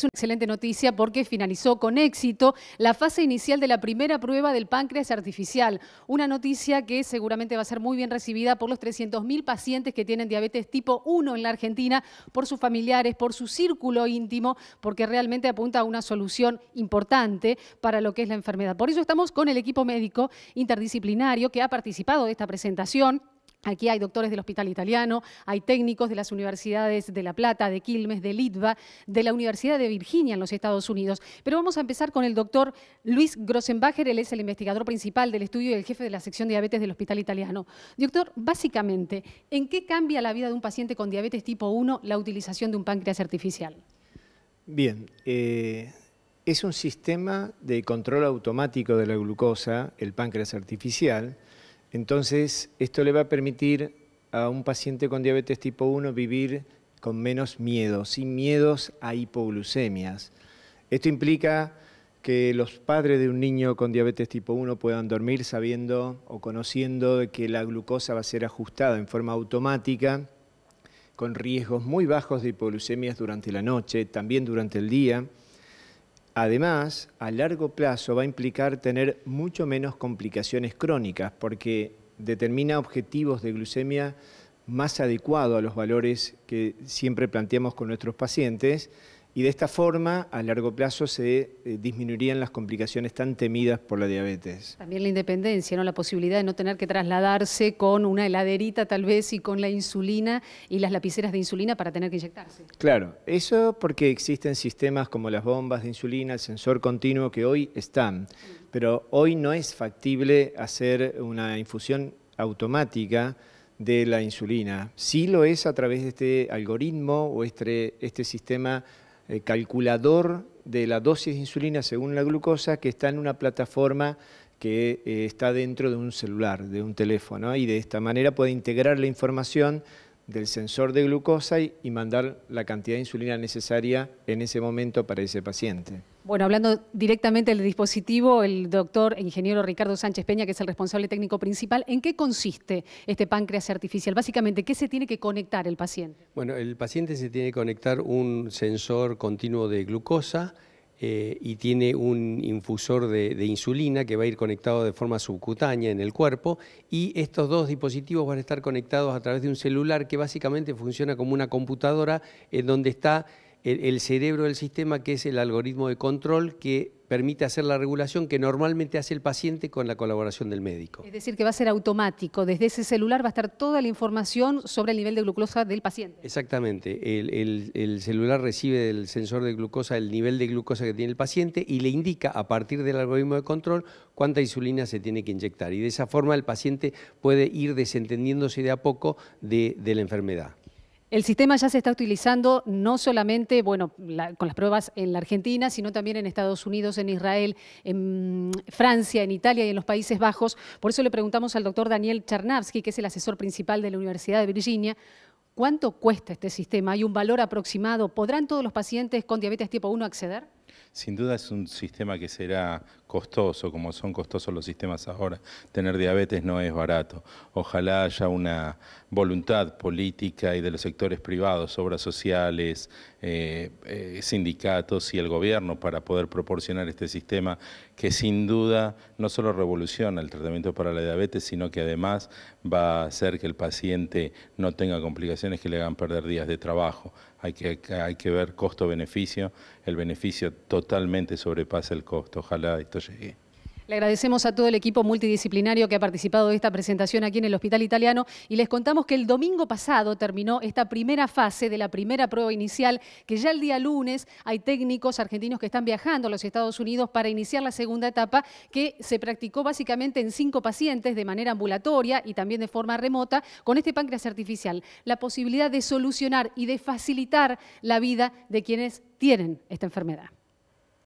Es una excelente noticia porque finalizó con éxito la fase inicial de la primera prueba del páncreas artificial. Una noticia que seguramente va a ser muy bien recibida por los 300.000 pacientes que tienen diabetes tipo 1 en la Argentina, por sus familiares, por su círculo íntimo, porque realmente apunta a una solución importante para lo que es la enfermedad. Por eso estamos con el equipo médico interdisciplinario que ha participado de esta presentación Aquí hay doctores del Hospital Italiano, hay técnicos de las universidades de La Plata, de Quilmes, de Litva, de la Universidad de Virginia en los Estados Unidos. Pero vamos a empezar con el doctor Luis Grosenbacher. él es el investigador principal del estudio y el jefe de la sección diabetes del Hospital Italiano. Doctor, básicamente, ¿en qué cambia la vida de un paciente con diabetes tipo 1 la utilización de un páncreas artificial? Bien, eh, es un sistema de control automático de la glucosa, el páncreas artificial, entonces, esto le va a permitir a un paciente con diabetes tipo 1 vivir con menos miedo, sin miedos a hipoglucemias. Esto implica que los padres de un niño con diabetes tipo 1 puedan dormir sabiendo o conociendo que la glucosa va a ser ajustada en forma automática, con riesgos muy bajos de hipoglucemias durante la noche, también durante el día. Además, a largo plazo va a implicar tener mucho menos complicaciones crónicas porque determina objetivos de glucemia más adecuados a los valores que siempre planteamos con nuestros pacientes y de esta forma a largo plazo se eh, disminuirían las complicaciones tan temidas por la diabetes. También la independencia, ¿no? la posibilidad de no tener que trasladarse con una heladerita tal vez y con la insulina y las lapiceras de insulina para tener que inyectarse. Claro, eso porque existen sistemas como las bombas de insulina, el sensor continuo que hoy están, pero hoy no es factible hacer una infusión automática de la insulina. Sí lo es a través de este algoritmo o este, este sistema calculador de la dosis de insulina según la glucosa que está en una plataforma que eh, está dentro de un celular, de un teléfono, y de esta manera puede integrar la información del sensor de glucosa y, mandar la cantidad de insulina necesaria en ese momento para ese paciente. Bueno, hablando directamente del dispositivo, el doctor ingeniero Ricardo Sánchez Peña, que es el responsable técnico principal, ¿en qué consiste este páncreas artificial? Básicamente, ¿qué se tiene que conectar el paciente? Bueno, el paciente se tiene que conectar un sensor continuo de glucosa, eh, y tiene un infusor de, de, insulina que va a ir conectado de forma subcutánea en el cuerpo y estos dos dispositivos van a estar conectados a través de un celular que básicamente funciona como una computadora en donde está el, cerebro del sistema, que es el algoritmo de control que permite hacer la regulación que normalmente hace el paciente con la colaboración del médico. Es decir, que va a ser automático. Desde ese celular va a estar toda la información sobre el nivel de glucosa del paciente. Exactamente. El, celular recibe del sensor de glucosa el nivel de glucosa que tiene el paciente y le indica a partir del algoritmo de control cuánta insulina se tiene que inyectar. Y de esa forma el paciente puede ir desentendiéndose de a poco de la enfermedad. El sistema ya se está utilizando no solamente bueno, con las pruebas en la Argentina, sino también en Estados Unidos, en Israel, en Francia, en Italia y en los Países Bajos. Por eso le preguntamos al doctor Daniel Charnavsky, que es el asesor principal de la Universidad de Virginia, ¿cuánto cuesta este sistema? ¿Hay un valor aproximado? ¿Podrán todos los pacientes con diabetes tipo 1 acceder? Sin duda es un sistema que será costoso, como son costosos los sistemas ahora. Tener diabetes no es barato. Ojalá haya una voluntad política y de los sectores privados, obras sociales, eh, eh, sindicatos y el gobierno para poder proporcionar este sistema que sin duda no solo revoluciona el tratamiento para la diabetes, sino que además va a hacer que el paciente no tenga complicaciones que le hagan perder días de trabajo hay que, hay que ver costo-beneficio, el beneficio totalmente sobrepasa el costo, ojalá esto llegue. Le agradecemos a todo el equipo multidisciplinario que ha participado de esta presentación aquí en el Hospital Italiano y les contamos que el domingo pasado terminó esta primera fase de la primera prueba inicial, que ya el día lunes hay técnicos argentinos que están viajando a los Estados Unidos para iniciar la segunda etapa que se practicó básicamente en cinco pacientes de manera ambulatoria y también de forma remota con este páncreas artificial, la posibilidad de solucionar y de facilitar la vida de quienes tienen esta enfermedad.